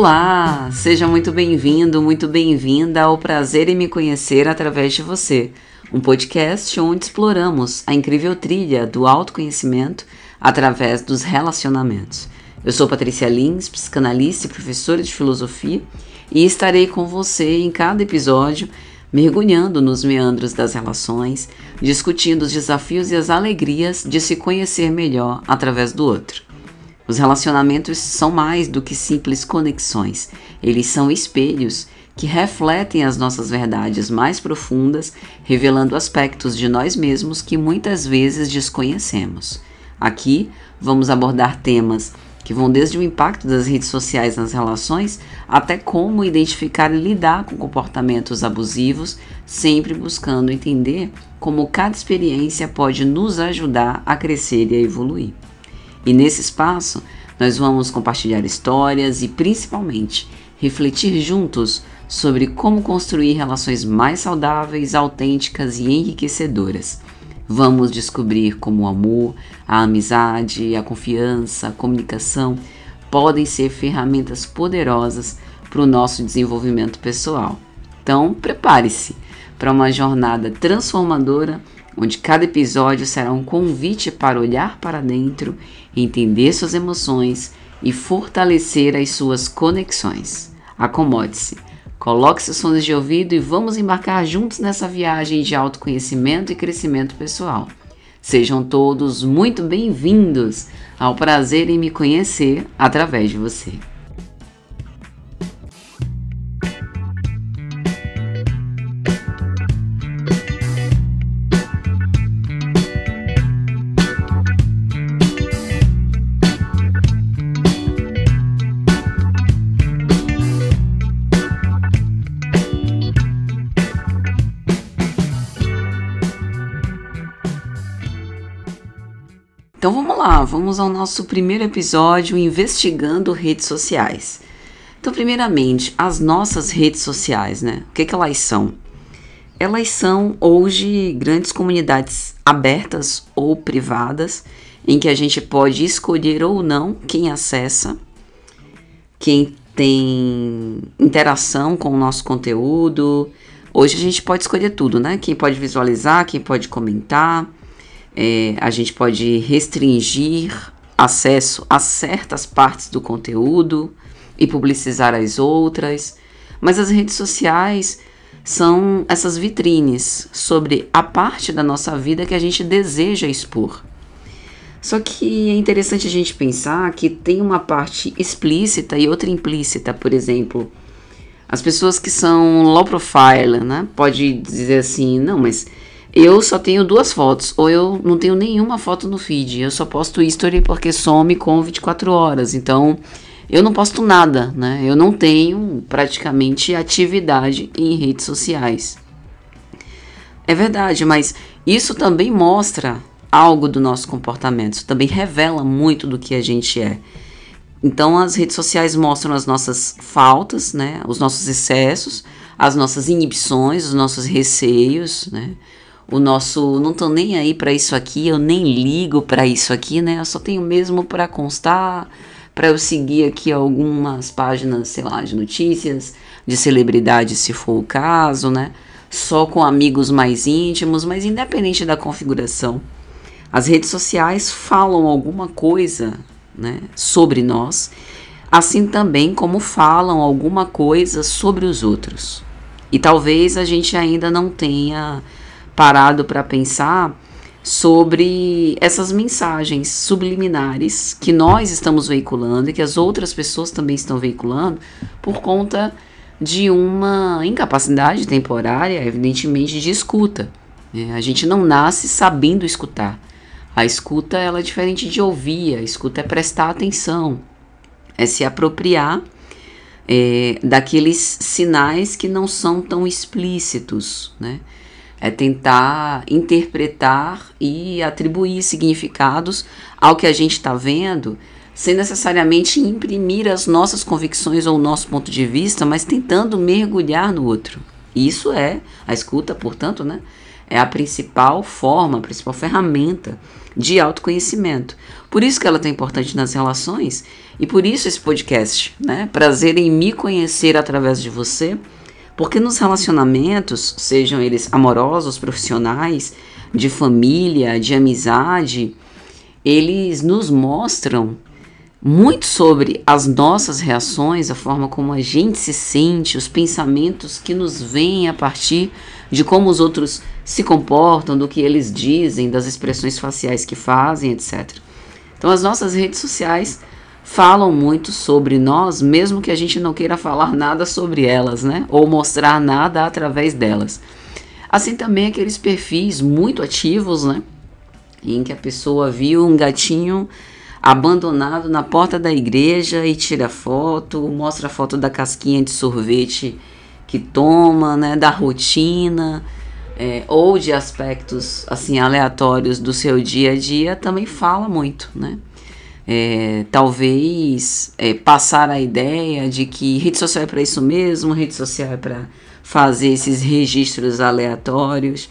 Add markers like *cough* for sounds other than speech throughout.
Olá, seja muito bem-vindo, muito bem-vinda ao Prazer em Me Conhecer através de você, um podcast onde exploramos a incrível trilha do autoconhecimento através dos relacionamentos. Eu sou Patrícia Lins, psicanalista e professora de filosofia, e estarei com você em cada episódio, mergulhando nos meandros das relações, discutindo os desafios e as alegrias de se conhecer melhor através do outro. Os relacionamentos são mais do que simples conexões, eles são espelhos que refletem as nossas verdades mais profundas, revelando aspectos de nós mesmos que muitas vezes desconhecemos. Aqui vamos abordar temas que vão desde o impacto das redes sociais nas relações até como identificar e lidar com comportamentos abusivos, sempre buscando entender como cada experiência pode nos ajudar a crescer e a evoluir. E nesse espaço, nós vamos compartilhar histórias e principalmente refletir juntos sobre como construir relações mais saudáveis, autênticas e enriquecedoras. Vamos descobrir como o amor, a amizade, a confiança, a comunicação podem ser ferramentas poderosas para o nosso desenvolvimento pessoal. Então, prepare-se para uma jornada transformadora onde cada episódio será um convite para olhar para dentro, entender suas emoções e fortalecer as suas conexões. Acomode-se, coloque seus fones de ouvido e vamos embarcar juntos nessa viagem de autoconhecimento e crescimento pessoal. Sejam todos muito bem-vindos ao prazer em me conhecer através de você. Então vamos lá, vamos ao nosso primeiro episódio investigando redes sociais. Então, primeiramente, as nossas redes sociais, né? O que, é que elas são? Elas são hoje grandes comunidades abertas ou privadas em que a gente pode escolher ou não quem acessa, quem tem interação com o nosso conteúdo. Hoje a gente pode escolher tudo, né? Quem pode visualizar, quem pode comentar é, a gente pode restringir acesso a certas partes do conteúdo e publicizar as outras, mas as redes sociais são essas vitrines sobre a parte da nossa vida que a gente deseja expor. Só que é interessante a gente pensar que tem uma parte explícita e outra implícita, por exemplo. As pessoas que são low profile, né? Pode dizer assim, não, mas eu só tenho duas fotos, ou eu não tenho nenhuma foto no feed. Eu só posto history porque some com 24 horas. Então, eu não posto nada, né? Eu não tenho praticamente atividade em redes sociais. É verdade, mas isso também mostra algo do nosso comportamento, isso também revela muito do que a gente é. Então, as redes sociais mostram as nossas faltas, né? Os nossos excessos, as nossas inibições, os nossos receios, né? o nosso não tô nem aí para isso aqui, eu nem ligo para isso aqui, né? Eu só tenho mesmo para constar, para eu seguir aqui algumas páginas, sei lá, de notícias, de celebridades se for o caso, né? Só com amigos mais íntimos, mas independente da configuração. As redes sociais falam alguma coisa, né, sobre nós, assim também como falam alguma coisa sobre os outros. E talvez a gente ainda não tenha parado para pensar sobre essas mensagens subliminares que nós estamos veiculando e que as outras pessoas também estão veiculando por conta de uma incapacidade temporária, evidentemente, de escuta. Né? A gente não nasce sabendo escutar. A escuta ela é diferente de ouvir, a escuta é prestar atenção, é se apropriar é, daqueles sinais que não são tão explícitos, né? é tentar interpretar e atribuir significados ao que a gente está vendo, sem necessariamente imprimir as nossas convicções ou o nosso ponto de vista, mas tentando mergulhar no outro. Isso é a escuta, portanto, né? É a principal forma, a principal ferramenta de autoconhecimento. Por isso que ela é tão importante nas relações e por isso esse podcast, né? Prazer em me conhecer através de você porque nos relacionamentos, sejam eles amorosos, profissionais, de família, de amizade, eles nos mostram muito sobre as nossas reações, a forma como a gente se sente, os pensamentos que nos vêm a partir de como os outros se comportam, do que eles dizem, das expressões faciais que fazem, etc. Então, as nossas redes sociais falam muito sobre nós, mesmo que a gente não queira falar nada sobre elas, né? Ou mostrar nada através delas. Assim também aqueles perfis muito ativos, né? Em que a pessoa viu um gatinho abandonado na porta da igreja e tira foto, mostra a foto da casquinha de sorvete que toma, né, da rotina, é, ou de aspectos assim aleatórios do seu dia a dia, também fala muito, né? É, talvez é, passar a ideia de que rede social é para isso mesmo, rede social é para fazer esses registros aleatórios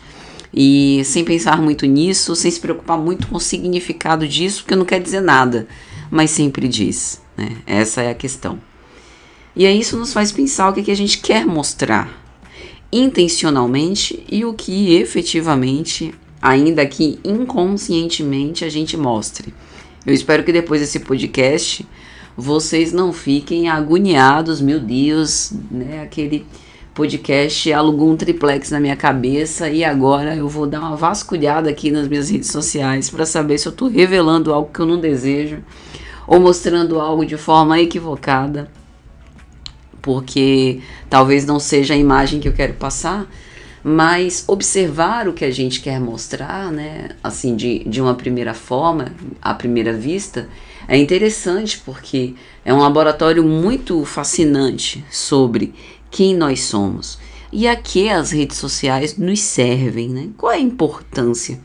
e sem pensar muito nisso, sem se preocupar muito com o significado disso, porque não quer dizer nada, mas sempre diz. Né? Essa é a questão. E aí isso nos faz pensar o que, é que a gente quer mostrar intencionalmente e o que efetivamente, ainda que inconscientemente, a gente mostre. Eu espero que depois desse podcast vocês não fiquem agoniados, meu Deus, né? Aquele podcast alugou um triplex na minha cabeça e agora eu vou dar uma vasculhada aqui nas minhas redes sociais para saber se eu estou revelando algo que eu não desejo ou mostrando algo de forma equivocada, porque talvez não seja a imagem que eu quero passar, mas observar o que a gente quer mostrar, né, assim, de, de uma primeira forma, à primeira vista, é interessante porque é um laboratório muito fascinante sobre quem nós somos e a que as redes sociais nos servem, né? Qual é a importância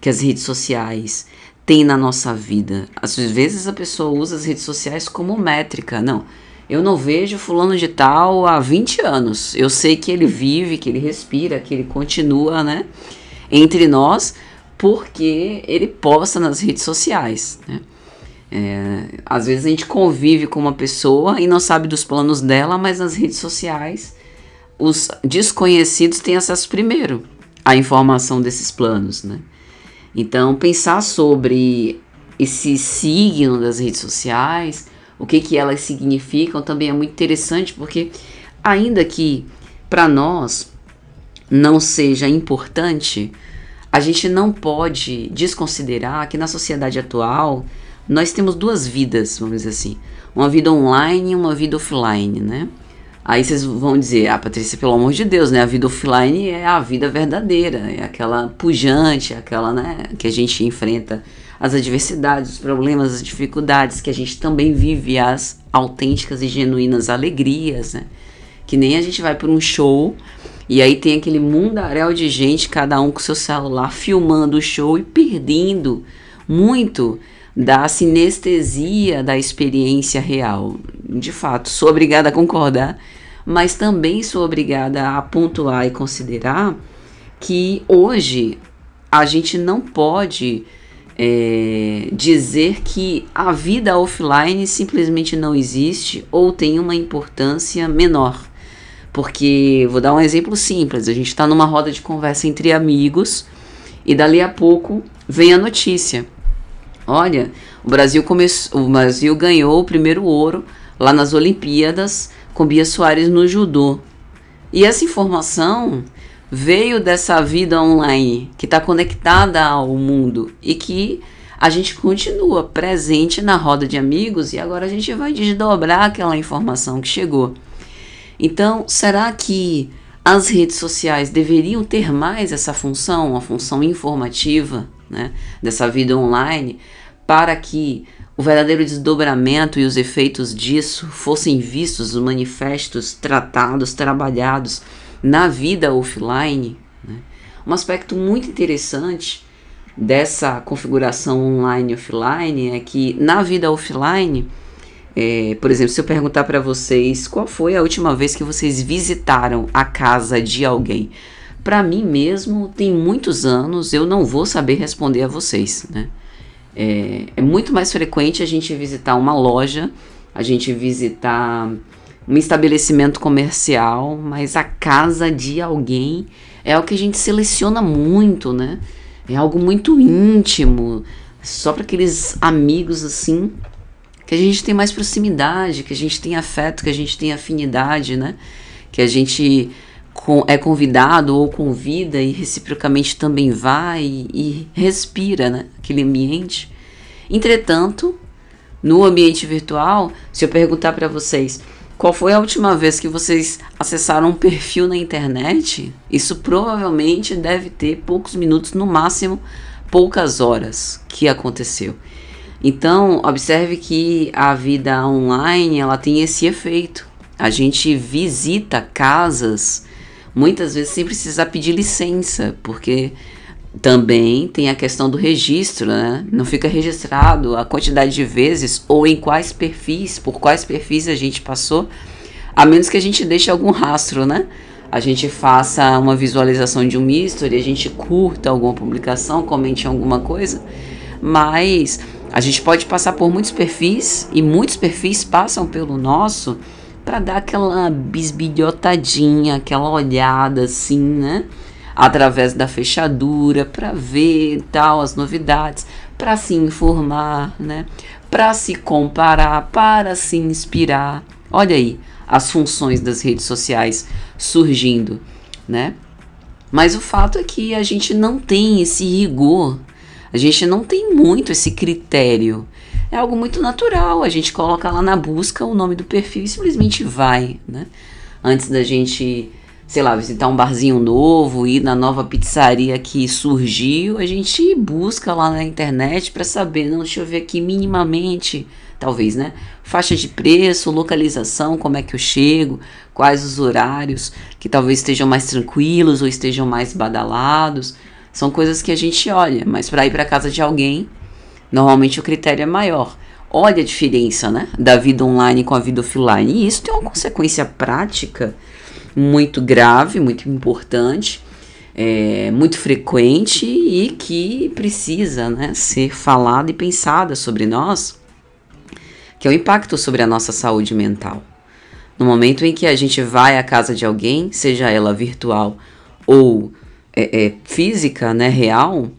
que as redes sociais têm na nossa vida? Às vezes a pessoa usa as redes sociais como métrica, não. Eu não vejo fulano de tal há 20 anos. Eu sei que ele vive, que ele respira, que ele continua, né? Entre nós, porque ele posta nas redes sociais, né? É, às vezes a gente convive com uma pessoa e não sabe dos planos dela, mas nas redes sociais os desconhecidos têm acesso primeiro à informação desses planos, né? Então, pensar sobre esse signo das redes sociais, o que, que elas significam também é muito interessante, porque ainda que para nós não seja importante, a gente não pode desconsiderar que na sociedade atual nós temos duas vidas, vamos dizer assim, uma vida online e uma vida offline, né? Aí vocês vão dizer, ah, Patrícia, pelo amor de Deus, né? A vida offline é a vida verdadeira, é aquela pujante, é aquela, né, que a gente enfrenta as adversidades, os problemas, as dificuldades, que a gente também vive as autênticas e genuínas alegrias, né? Que nem a gente vai para um show e aí tem aquele mundaréu de gente, cada um com seu celular, filmando o show e perdendo muito da sinestesia da experiência real. De fato, sou obrigada a concordar, mas também sou obrigada a pontuar e considerar que hoje a gente não pode é, dizer que a vida offline simplesmente não existe ou tem uma importância menor. Porque, vou dar um exemplo simples: a gente está numa roda de conversa entre amigos e dali a pouco vem a notícia. Olha, o Brasil, começou, o Brasil ganhou o primeiro ouro lá nas Olimpíadas com Bia Soares no judô. E essa informação veio dessa vida online, que está conectada ao mundo e que a gente continua presente na roda de amigos e agora a gente vai desdobrar aquela informação que chegou. Então, será que as redes sociais deveriam ter mais essa função, a função informativa né, dessa vida online, para que o verdadeiro desdobramento e os efeitos disso fossem vistos, manifestos, tratados, trabalhados? na vida offline, né? um aspecto muito interessante dessa configuração online e offline é que na vida offline, é, por exemplo, se eu perguntar para vocês qual foi a última vez que vocês visitaram a casa de alguém, para mim mesmo tem muitos anos eu não vou saber responder a vocês, né? É, é muito mais frequente a gente visitar uma loja, a gente visitar um estabelecimento comercial, mas a casa de alguém é o que a gente seleciona muito, né? É algo muito íntimo, só para aqueles amigos assim que a gente tem mais proximidade, que a gente tem afeto, que a gente tem afinidade, né? Que a gente é convidado ou convida e reciprocamente também vai e, e respira né? aquele ambiente. Entretanto, no ambiente virtual, se eu perguntar para vocês qual foi a última vez que vocês acessaram um perfil na internet? Isso provavelmente deve ter poucos minutos, no máximo poucas horas que aconteceu. Então, observe que a vida online, ela tem esse efeito. A gente visita casas muitas vezes sem precisar pedir licença, porque também tem a questão do registro, né? Não fica registrado a quantidade de vezes ou em quais perfis, por quais perfis a gente passou, a menos que a gente deixe algum rastro, né? A gente faça uma visualização de um history, a gente curta alguma publicação, comente alguma coisa, mas a gente pode passar por muitos perfis e muitos perfis passam pelo nosso para dar aquela bisbilhotadinha, aquela olhada assim, né? através da fechadura para ver tal as novidades, para se informar, né? Para se comparar, para se inspirar. Olha aí as funções das redes sociais surgindo, né? Mas o fato é que a gente não tem esse rigor, a gente não tem muito esse critério. É algo muito natural, a gente coloca lá na busca o nome do perfil e simplesmente vai, né? Antes da gente sei lá, visitar um barzinho novo, ir na nova pizzaria que surgiu, a gente busca lá na internet para saber, não, deixa eu ver aqui minimamente, talvez, né? Faixa de preço, localização, como é que eu chego, quais os horários que talvez estejam mais tranquilos ou estejam mais badalados. São coisas que a gente olha, mas para ir para casa de alguém, normalmente o critério é maior olha a diferença né, da vida online com a vida offline. E isso tem uma consequência prática muito grave, muito importante, é, muito frequente e que precisa né, ser falada e pensada sobre nós, que é o impacto sobre a nossa saúde mental. No momento em que a gente vai à casa de alguém, seja ela virtual ou é, é, física, né, real,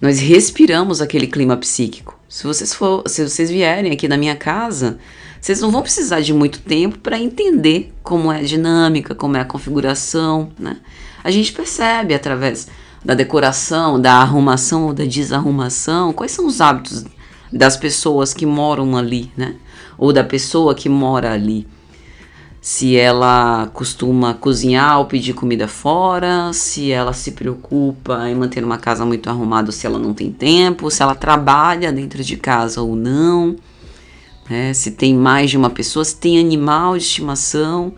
nós respiramos aquele clima psíquico. Se vocês, for, se vocês vierem aqui na minha casa, vocês não vão precisar de muito tempo para entender como é a dinâmica, como é a configuração, né? A gente percebe através da decoração, da arrumação ou da desarrumação, quais são os hábitos das pessoas que moram ali, né? Ou da pessoa que mora ali. Se ela costuma cozinhar ou pedir comida fora, se ela se preocupa em manter uma casa muito arrumada, ou se ela não tem tempo, se ela trabalha dentro de casa ou não né? se tem mais de uma pessoa, se tem animal de estimação.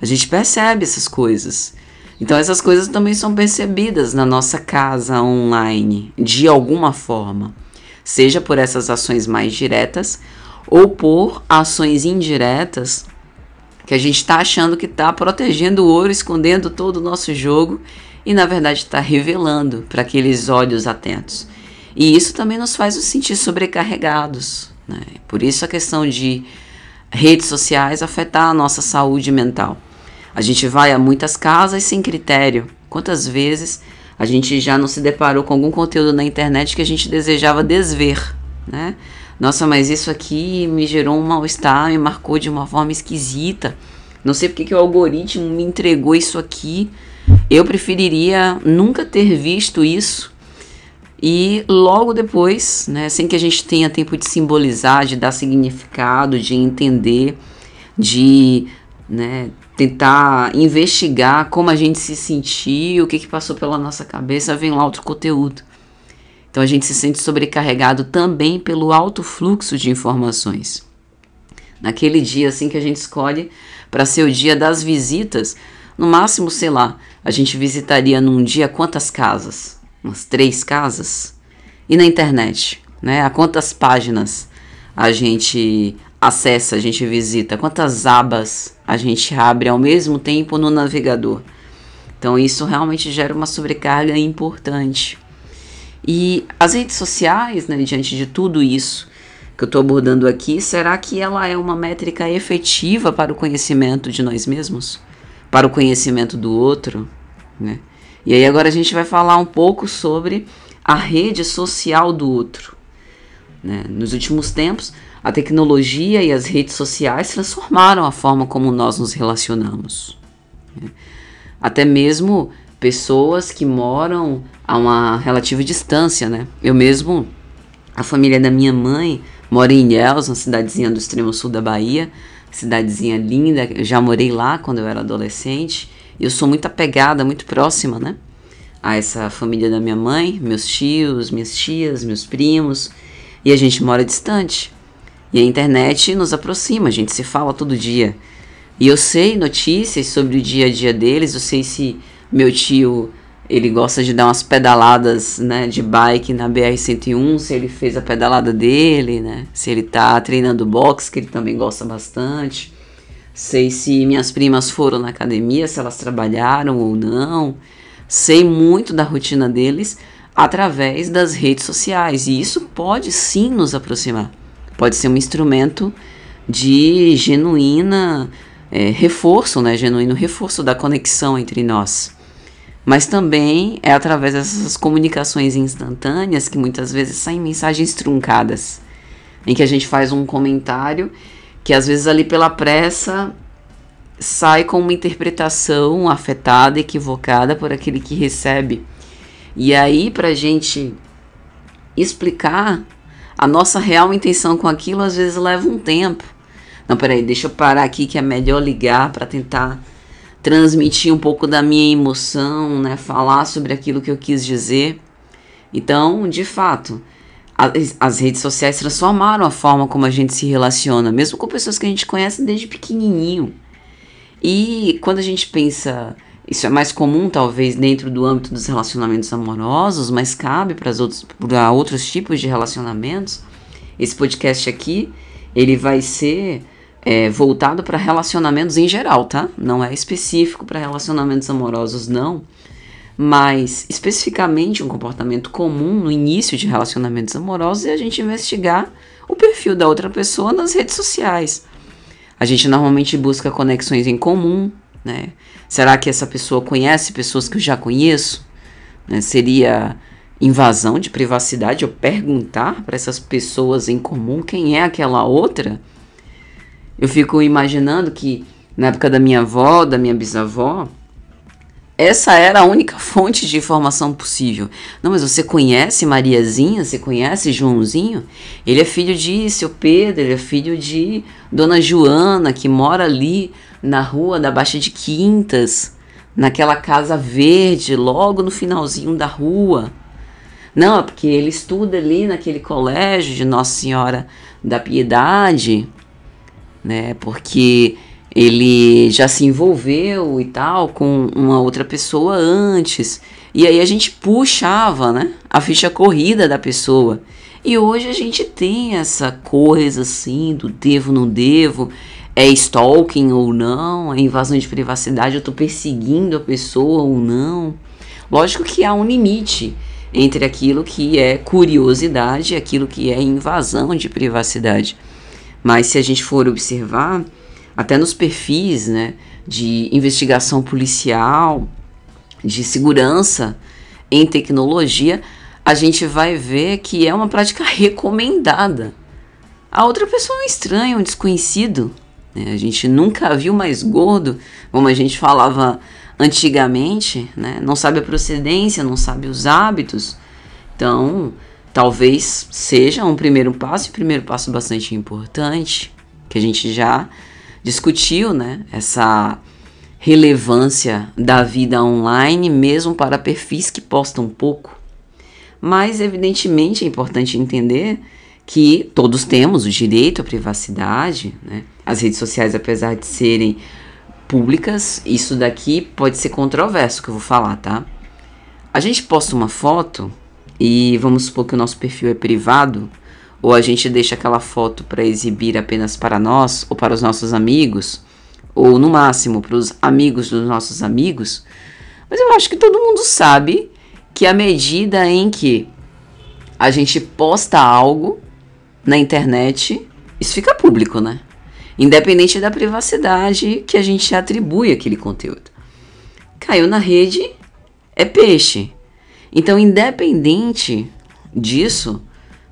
A gente percebe essas coisas. Então, essas coisas também são percebidas na nossa casa online, de alguma forma, seja por essas ações mais diretas ou por ações indiretas que a gente está achando que está protegendo o ouro, escondendo todo o nosso jogo e na verdade está revelando para aqueles olhos atentos. E isso também nos faz nos sentir sobrecarregados, né? Por isso a questão de redes sociais afetar a nossa saúde mental. A gente vai a muitas casas sem critério. Quantas vezes a gente já não se deparou com algum conteúdo na internet que a gente desejava desver, né? Nossa, mas isso aqui me gerou um mal-estar, me marcou de uma forma esquisita. Não sei porque que o algoritmo me entregou isso aqui. Eu preferiria nunca ter visto isso e logo depois, né, sem que a gente tenha tempo de simbolizar, de dar significado, de entender, de né, tentar investigar como a gente se sentiu, o que, que passou pela nossa cabeça, vem lá outro conteúdo. Então a gente se sente sobrecarregado também pelo alto fluxo de informações. Naquele dia assim que a gente escolhe para ser o dia das visitas, no máximo, sei lá, a gente visitaria num dia quantas casas? umas três casas. E na internet, né? A quantas páginas a gente acessa, a gente visita, quantas abas a gente abre ao mesmo tempo no navegador. Então isso realmente gera uma sobrecarga importante. E as redes sociais, né, diante de tudo isso que eu estou abordando aqui, será que ela é uma métrica efetiva para o conhecimento de nós mesmos? Para o conhecimento do outro? Né? E aí agora a gente vai falar um pouco sobre a rede social do outro. Né? Nos últimos tempos, a tecnologia e as redes sociais transformaram a forma como nós nos relacionamos. Né? Até mesmo pessoas que moram a uma relativa distância, né? Eu mesmo, a família da minha mãe mora em Ilhéus, uma cidadezinha do extremo sul da Bahia, cidadezinha linda, eu já morei lá quando eu era adolescente. Eu sou muito apegada, muito próxima, né? A essa família da minha mãe, meus tios, minhas tias, meus primos. E a gente mora distante. E a internet nos aproxima, a gente se fala todo dia. E eu sei notícias sobre o dia a dia deles, eu sei se meu tio ele gosta de dar umas pedaladas, né, de bike na BR 101, se ele fez a pedalada dele, né? Se ele tá treinando boxe, que ele também gosta bastante sei se minhas primas foram na academia, se elas trabalharam ou não, sei muito da rotina deles através das redes sociais e isso pode sim nos aproximar, pode ser um instrumento de genuína é, reforço, né, genuíno reforço da conexão entre nós. Mas também é através dessas comunicações instantâneas que muitas vezes saem mensagens truncadas, em que a gente faz um comentário que às vezes ali pela pressa sai com uma interpretação afetada, equivocada por aquele que recebe. E aí, para a gente explicar a nossa real intenção com aquilo, às vezes leva um tempo. Não, peraí, deixa eu parar aqui que é melhor ligar para tentar transmitir um pouco da minha emoção, né? Falar sobre aquilo que eu quis dizer. Então, de fato, as, redes sociais transformaram a forma como a gente se relaciona, mesmo com pessoas que a gente conhece desde pequenininho. E quando a gente pensa, isso é mais comum talvez dentro do âmbito dos relacionamentos amorosos, mas cabe para outros, outros tipos de relacionamentos. Esse podcast aqui, ele vai ser é, voltado para relacionamentos em geral, tá? Não é específico para relacionamentos amorosos, não mas especificamente um comportamento comum no início de relacionamentos amorosos é a gente investigar o perfil da outra pessoa nas redes sociais. A gente normalmente busca conexões em comum, né? Será que essa pessoa conhece pessoas que eu já conheço? Né? Seria invasão de privacidade eu perguntar para essas pessoas em comum quem é aquela outra? Eu fico imaginando que na época da minha avó, da minha bisavó, essa era a única fonte de informação possível. Não, mas você conhece Mariazinha? Você conhece Joãozinho? Ele é filho de seu Pedro, ele é filho de Dona Joana, que mora ali na rua da Baixa de Quintas, naquela casa verde, logo no finalzinho da rua. Não, é porque ele estuda ali naquele colégio de Nossa Senhora da Piedade, né? Porque ele já se envolveu e tal com uma outra pessoa antes. E aí a gente puxava, né, a ficha corrida da pessoa. E hoje a gente tem essa coisa assim do devo não devo, é stalking ou não, é invasão de privacidade, eu tô perseguindo a pessoa ou não. Lógico que há um limite entre aquilo que é curiosidade e aquilo que é invasão de privacidade. Mas se a gente for observar, até nos perfis né, de investigação policial, de segurança em tecnologia, a gente vai ver que é uma prática *laughs* recomendada. A outra pessoa é um estranho, um desconhecido. Né? A gente nunca viu mais gordo, como a gente falava antigamente, né? não sabe a procedência, não sabe os hábitos. Então, talvez seja um primeiro passo, e primeiro passo bastante importante, que a gente já discutiu né, essa relevância da vida online, mesmo para perfis que postam pouco. Mas, evidentemente, é importante entender que todos temos o direito à privacidade. Né? As redes sociais, apesar de serem públicas, isso daqui pode ser controverso que eu vou falar, tá? A gente posta uma foto e vamos supor que o nosso perfil é privado ou a gente deixa aquela foto para exibir apenas para nós ou para os nossos amigos, ou no máximo para os amigos dos nossos amigos. Mas eu acho que todo mundo sabe que à medida em que a gente posta algo na internet, isso fica público, né? Independente da privacidade que a gente atribui aquele conteúdo. Caiu na rede, é peixe. Então, independente disso,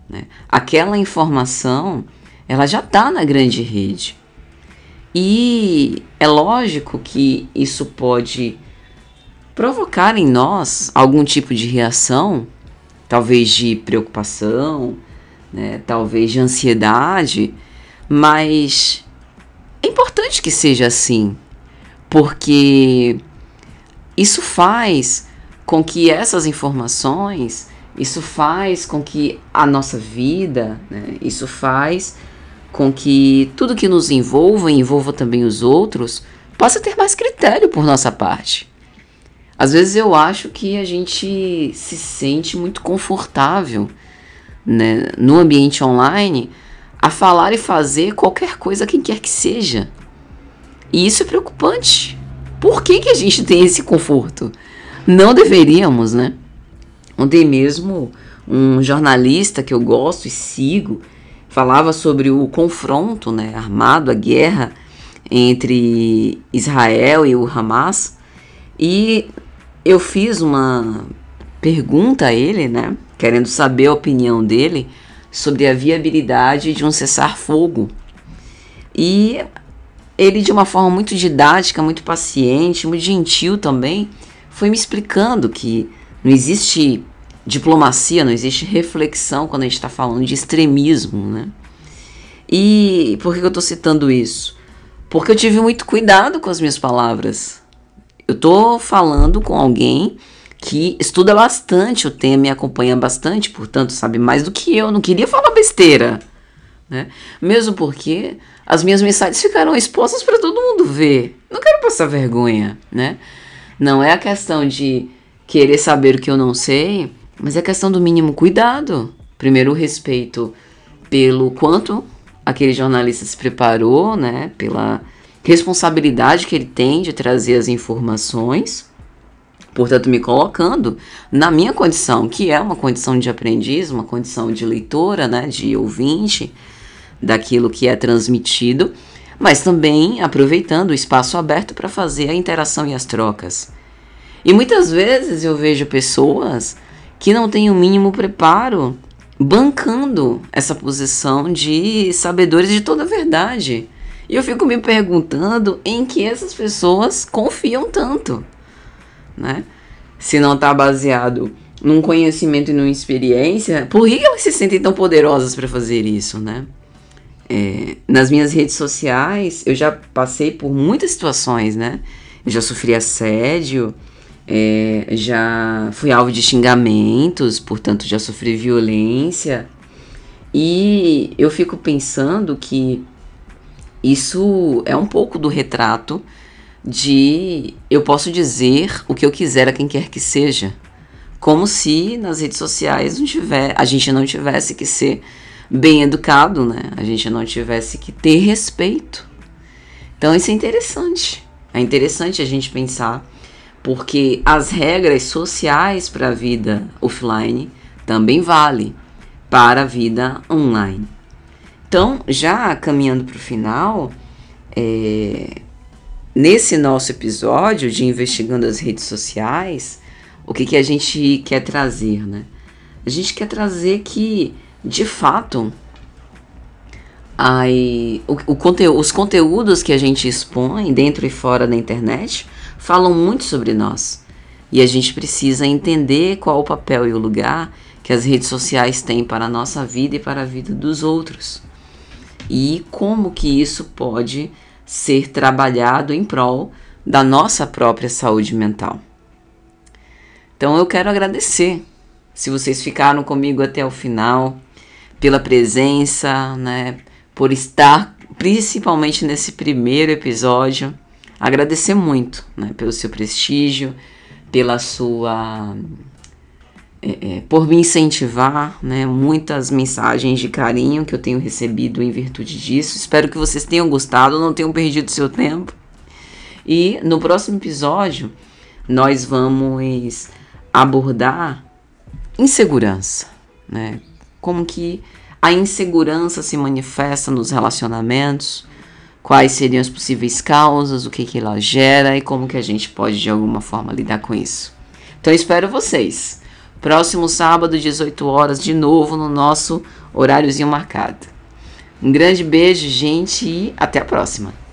né? Aquela informação ela já está na grande rede. E é lógico que isso pode provocar em nós algum tipo de reação, talvez de preocupação, né? talvez de ansiedade, mas é importante que seja assim, porque isso faz com que essas informações isso faz com que a nossa vida, né, isso faz com que tudo que nos envolva e envolva também os outros possa ter mais critério por nossa parte. Às vezes eu acho que a gente se sente muito confortável né, no ambiente online a falar e fazer qualquer coisa, quem quer que seja. E isso é preocupante. Por que, que a gente tem esse conforto? Não deveríamos, né? Ontem mesmo, um jornalista que eu gosto e sigo falava sobre o confronto né, armado, a guerra entre Israel e o Hamas. E eu fiz uma pergunta a ele, né, querendo saber a opinião dele sobre a viabilidade de um cessar-fogo. E ele, de uma forma muito didática, muito paciente, muito gentil também, foi me explicando que não existe diplomacia, não existe reflexão quando a gente está falando de extremismo, né? E por que eu estou citando isso? Porque eu tive muito cuidado com as minhas palavras. Eu estou falando com alguém que estuda bastante o tema me acompanha bastante, portanto, sabe mais do que eu. Não queria falar besteira. Né? Mesmo porque as minhas mensagens ficaram expostas para todo mundo ver. Não quero passar vergonha, né? Não é a questão de querer saber o que eu não sei, mas é questão do mínimo cuidado. Primeiro, o respeito pelo quanto aquele jornalista se preparou, né? Pela responsabilidade que ele tem de trazer as informações. Portanto, me colocando na minha condição, que é uma condição de aprendiz, uma condição de leitora, né, de ouvinte daquilo que é transmitido, mas também aproveitando o espaço aberto para fazer a interação e as trocas. E muitas vezes eu vejo pessoas que não têm o mínimo preparo bancando essa posição de sabedores de toda a verdade. E eu fico me perguntando em que essas pessoas confiam tanto, né? Se não está baseado num conhecimento e numa experiência, por que elas se sentem tão poderosas para fazer isso, né? É, nas minhas redes sociais, eu já passei por muitas situações, né? Eu já sofri assédio, é, já fui alvo de xingamentos, portanto já sofri violência. E eu fico pensando que isso é um pouco do retrato de eu posso dizer o que eu quiser a quem quer que seja, como se nas redes sociais não tiver, a gente não tivesse que ser bem educado, né? A gente não tivesse que ter respeito. Então isso é interessante. É interessante a gente pensar porque as regras sociais para a vida offline também valem para a vida online. Então, já caminhando para o final, é, nesse nosso episódio de investigando as redes sociais, o que, que a gente quer trazer, né? A gente quer trazer que, de fato, aí o, o os conteúdos que a gente expõe dentro e fora da internet falam muito sobre nós. E a gente precisa entender qual o papel e o lugar que as redes sociais têm para a nossa vida e para a vida dos outros. E como que isso pode ser trabalhado em prol da nossa própria saúde mental. Então eu quero agradecer se vocês ficaram comigo até o final, pela presença, né, por estar principalmente nesse primeiro episódio agradecer muito né, pelo seu prestígio, pela sua. É, é, por me incentivar, né, muitas mensagens de carinho que eu tenho recebido em virtude disso. Espero que vocês tenham gostado, não tenham perdido seu tempo. E no próximo episódio, nós vamos abordar insegurança, né? Como que a insegurança se manifesta nos relacionamentos, quais seriam as possíveis causas, o que, que ela gera e como que a gente pode de alguma forma lidar com isso. Então espero vocês. Próximo sábado, 18 horas, de novo no nosso horáriozinho marcado. Um grande beijo, gente, e até a próxima!